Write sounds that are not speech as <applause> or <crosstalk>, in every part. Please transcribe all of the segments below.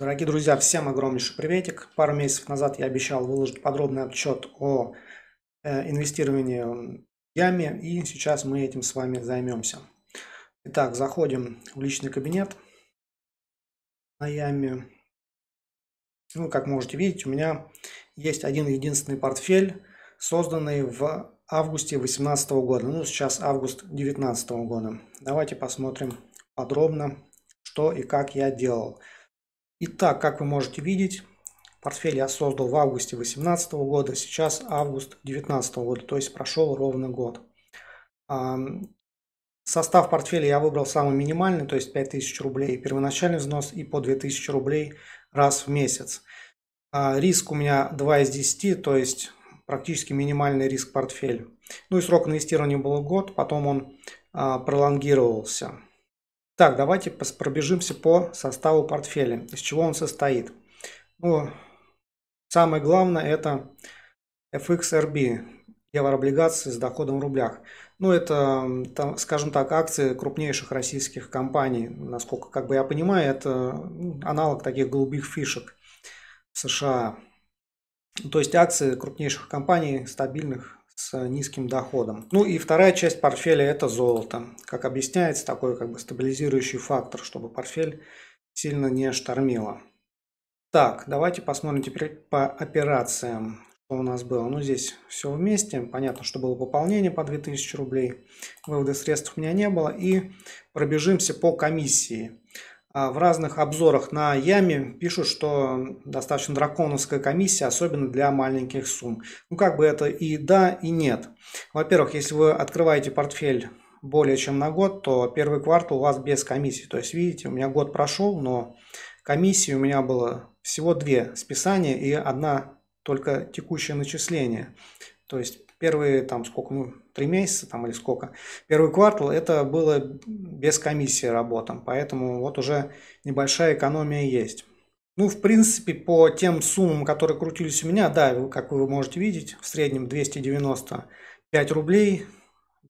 Дорогие друзья, всем огромнейший приветик. Пару месяцев назад я обещал выложить подробный отчет о э, инвестировании в яме, и сейчас мы этим с вами займемся. Итак, заходим в личный кабинет на яме. Ну, как можете видеть, у меня есть один единственный портфель, созданный в августе 2018 года. Ну, сейчас август 2019 года. Давайте посмотрим подробно, что и как я делал. Итак, как вы можете видеть, портфель я создал в августе 2018 года, сейчас август 2019 года, то есть прошел ровно год. Состав портфеля я выбрал самый минимальный, то есть 5000 рублей первоначальный взнос и по 2000 рублей раз в месяц. А, риск у меня 2 из 10, то есть практически минимальный риск портфеля. Ну и срок инвестирования был год, потом он а, пролонгировался. Так, давайте пробежимся по составу портфеля, из чего он состоит. Ну, самое главное это FXRB, еврооблигации с доходом в рублях. Ну, это, там, скажем так, акции крупнейших российских компаний. Насколько как бы я понимаю, это ну, аналог таких голубых фишек в США. То есть акции крупнейших компаний, стабильных, с низким доходом. Ну и вторая часть портфеля – это золото. Как объясняется, такой как бы стабилизирующий фактор, чтобы портфель сильно не штормило. Так, давайте посмотрим теперь по операциям, что у нас было. Ну, здесь все вместе. Понятно, что было пополнение по 2000 рублей. Вывода средств у меня не было. И пробежимся по комиссии. А, в разных обзорах на Яме пишут, что достаточно драконовская комиссия, особенно для маленьких сумм. Ну, как бы это и да, и нет. Во-первых, если вы открываете портфель более чем на год, то первый квартал у вас без комиссии. То есть, видите, у меня год прошел, но комиссии у меня было всего две списания и одна только текущее начисление. То есть, первые там сколько, ну, три месяца там или сколько, первый квартал это было без комиссии работа, поэтому вот уже небольшая экономия есть. Ну, в принципе, по тем суммам, которые крутились у меня, да, как вы можете видеть, в среднем 295 рублей,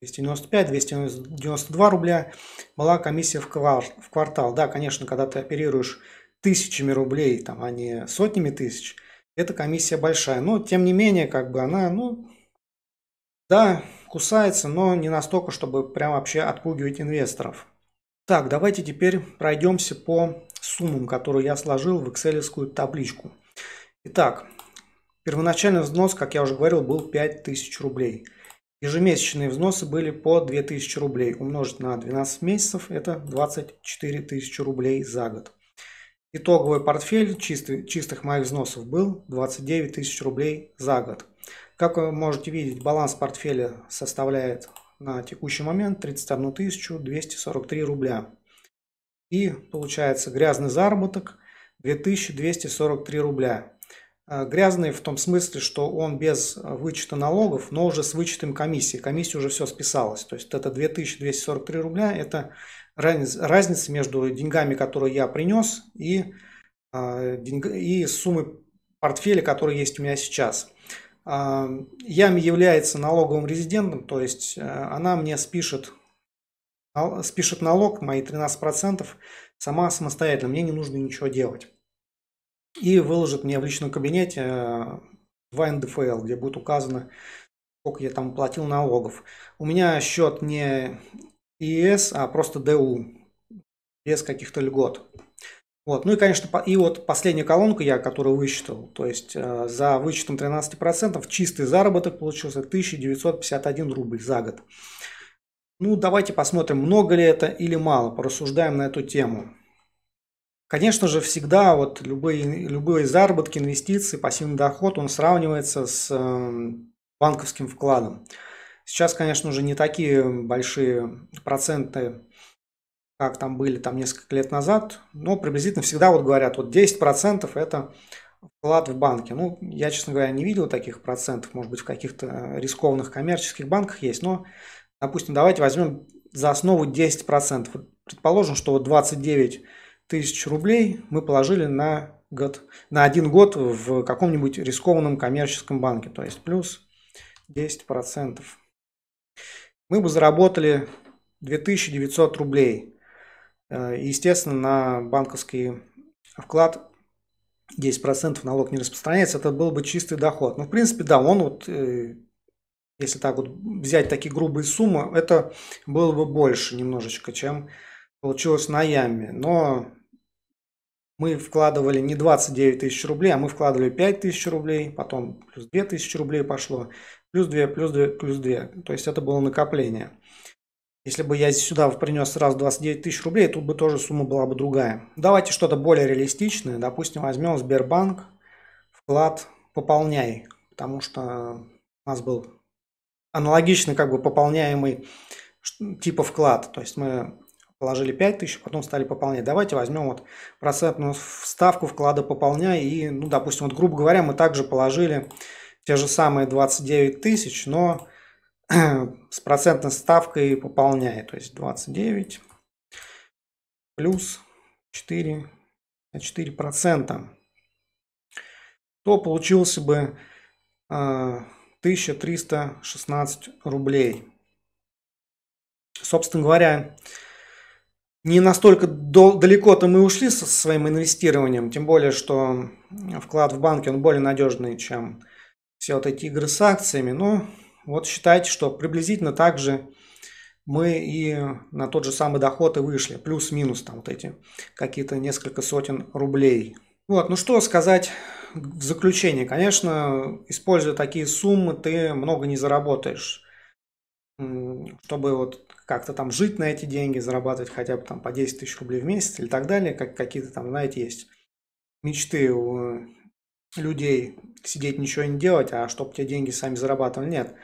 295, 292 рубля была комиссия в, квар в квартал. Да, конечно, когда ты оперируешь тысячами рублей, там, а не сотнями тысяч, эта комиссия большая. Но, тем не менее, как бы она, ну, да, кусается, но не настолько, чтобы прям вообще отпугивать инвесторов. Так, давайте теперь пройдемся по суммам, которые я сложил в экселевскую табличку. Итак, первоначальный взнос, как я уже говорил, был 5000 рублей. Ежемесячные взносы были по 2000 рублей. Умножить на 12 месяцев это 24 тысячи рублей за год. Итоговый портфель чистых, чистых моих взносов был 29 тысяч рублей за год. Как вы можете видеть, баланс портфеля составляет на текущий момент 31 243 рубля. И получается грязный заработок 2243 рубля. Э, грязный в том смысле, что он без вычета налогов, но уже с вычетом комиссии. Комиссия уже все списалась. То есть это 2243 рубля, это разница между деньгами, которые я принес, и, э, и суммы портфеля, которые есть у меня сейчас. Ями является налоговым резидентом, то есть э, она мне спишет, спишет налог, мои 13%, сама самостоятельно, мне не нужно ничего делать. И выложит мне в личном кабинете 2 э, НДФЛ, где будет указано, сколько я там платил налогов. У меня счет не ИС, а просто ДУ, без каких-то льгот. Вот. Ну и, конечно, и вот последняя колонка, я, которую высчитал, то есть э, за вычетом 13% чистый заработок получился 1951 рубль за год. Ну, давайте посмотрим, много ли это или мало, порассуждаем на эту тему. Конечно же, всегда вот любые, любые заработки, инвестиции, пассивный доход, он сравнивается с э, банковским вкладом. Сейчас, конечно, уже не такие большие проценты как там были там несколько лет назад, но приблизительно всегда вот говорят, вот 10% это вклад в банке. Ну, я, честно говоря, не видел таких процентов, может быть, в каких-то рискованных коммерческих банках есть, но, допустим, давайте возьмем за основу 10%. Вот предположим, что вот 29 тысяч рублей мы положили на год, на один год в каком-нибудь рискованном коммерческом банке, то есть плюс 10%. Мы бы заработали 2900 рублей. И, э, естественно, на банковский вклад 10% налог не распространяется, это был бы чистый доход. Ну, в принципе, да, он вот, э, если так вот взять такие грубые суммы, это было бы больше немножечко, чем получилось на яме. Но мы вкладывали не 29 тысяч рублей, а мы вкладывали 5 тысяч рублей, потом плюс 2 тысячи рублей пошло, плюс 2, плюс 2, плюс 2. То есть это было накопление. Если бы я сюда принес сразу 29 тысяч рублей, тут бы тоже сумма была бы другая. Давайте что-то более реалистичное. Допустим, возьмем Сбербанк, вклад пополняй, потому что у нас был аналогичный как бы пополняемый типа вклад. То есть мы положили 5 тысяч, а потом стали пополнять. Давайте возьмем вот процентную ставку вклада пополняй и, ну, допустим, вот грубо говоря, мы также положили те же самые 29 тысяч, но <clears throat> с процентной ставкой пополняет, то есть 29 плюс 4, 4 процента, то получился бы 1316 а, рублей. Собственно говоря, не настолько далеко-то мы ушли со своим инвестированием, тем более, что вклад в банке он более надежный, чем все вот эти игры с акциями, но вот считайте, что приблизительно так же мы и на тот же самый доход и вышли. Плюс-минус там вот эти какие-то несколько сотен рублей. Вот, ну что сказать в заключение. Конечно, используя такие суммы, ты много не заработаешь. Чтобы вот как-то там жить на эти деньги, зарабатывать хотя бы там по 10 тысяч рублей в месяц или так далее, как какие-то там, знаете, есть мечты у людей сидеть ничего не делать, а чтобы те деньги сами зарабатывали. Нет.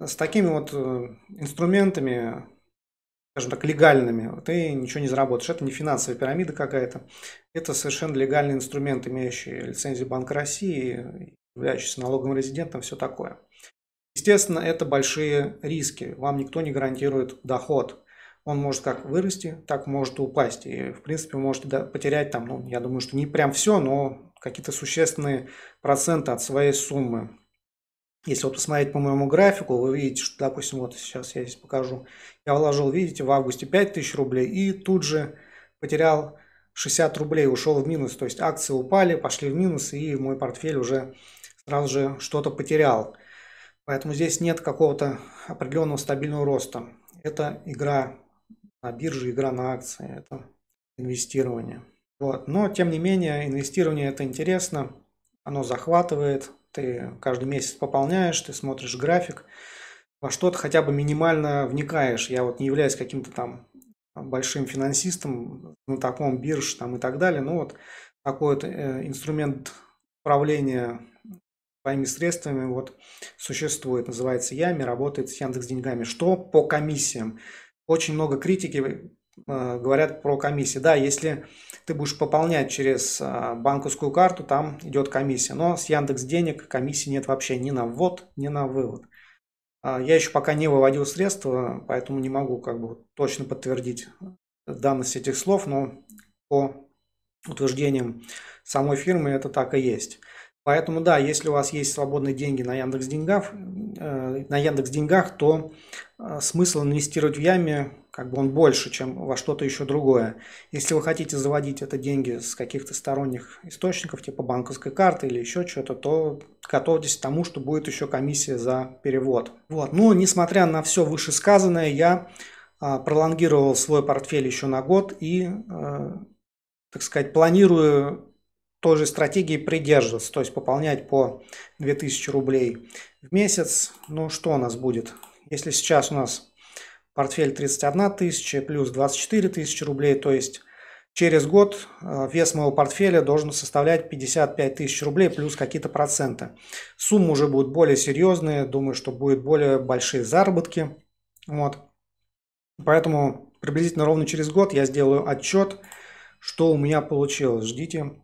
С такими вот э, инструментами, скажем так, легальными, ты ничего не заработаешь. Это не финансовая пирамида какая-то. Это совершенно легальный инструмент, имеющий лицензию Банка России, являющийся налоговым резидентом, все такое. Естественно, это большие риски. Вам никто не гарантирует доход он может как вырасти, так может упасть. И, в принципе, вы можете потерять там, ну, я думаю, что не прям все, но какие-то существенные проценты от своей суммы. Если вот посмотреть по моему графику, вы видите, что, допустим, вот сейчас я здесь покажу, я вложил, видите, в августе 5000 рублей и тут же потерял 60 рублей, ушел в минус, то есть акции упали, пошли в минус, и мой портфель уже сразу же что-то потерял. Поэтому здесь нет какого-то определенного стабильного роста. Это игра на бирже, игра на акции, это инвестирование. Вот. Но, тем не менее, инвестирование это интересно, оно захватывает, ты каждый месяц пополняешь, ты смотришь график, во что-то хотя бы минимально вникаешь. Я вот не являюсь каким-то там большим финансистом, на таком бирж там и так далее, но вот такой вот э, инструмент управления своими средствами вот существует, называется Ями, работает с Яндекс Деньгами. Что по комиссиям? Очень много критики э, говорят про комиссии. Да, если ты будешь пополнять через а, банковскую карту, там идет комиссия. Но с Яндекс Денег комиссии нет вообще ни на ввод, ни на вывод. А, я еще пока не выводил средства, поэтому не могу как бы точно подтвердить данность этих слов, но по утверждениям самой фирмы это так и есть. Поэтому, да, если у вас есть свободные деньги на Яндекс Деньгах, э, на Яндекс Деньгах, то э, смысл инвестировать в яме, как бы он больше, чем во что-то еще другое. Если вы хотите заводить это деньги с каких-то сторонних источников, типа банковской карты или еще что-то, то готовьтесь к тому, что будет еще комиссия за перевод. Вот. Но, несмотря на все вышесказанное, я э, пролонгировал свой портфель еще на год и, так сказать, планирую той же стратегии придерживаться, то есть пополнять по 2000 рублей в месяц. Ну что у нас будет? Если сейчас у нас портфель 31 тысяча плюс 24 тысячи рублей, то есть через год э, вес моего портфеля должен составлять 55 тысяч рублей плюс какие-то проценты. Суммы уже будут более серьезные, думаю, что будут более большие заработки. Вот. Поэтому приблизительно ровно через год я сделаю отчет, что у меня получилось. Ждите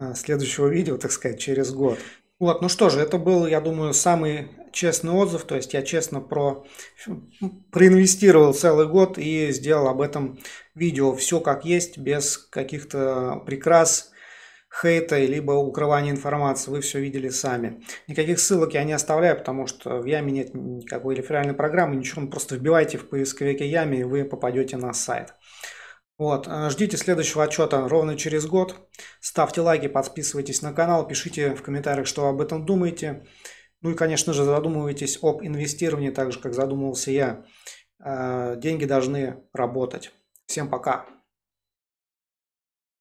Э, следующего видео, так сказать, через год. Вот, ну что же, это был, я думаю, самый честный отзыв, то есть я честно про, проинвестировал целый год и сделал об этом видео все как есть, без каких-то прикрас, хейта, либо укрывания информации, вы все видели сами. Никаких ссылок я не оставляю, потому что в Яме нет никакой реферальной программы, ничего, просто вбивайте в поисковике Яме, и вы попадете на сайт. Вот, э, ждите следующего отчета ровно через год. Ставьте лайки, подписывайтесь на канал, пишите в комментариях, что об этом думаете. Ну и, конечно же, задумывайтесь об инвестировании, так же, как задумывался я. Э, деньги должны работать. Всем пока!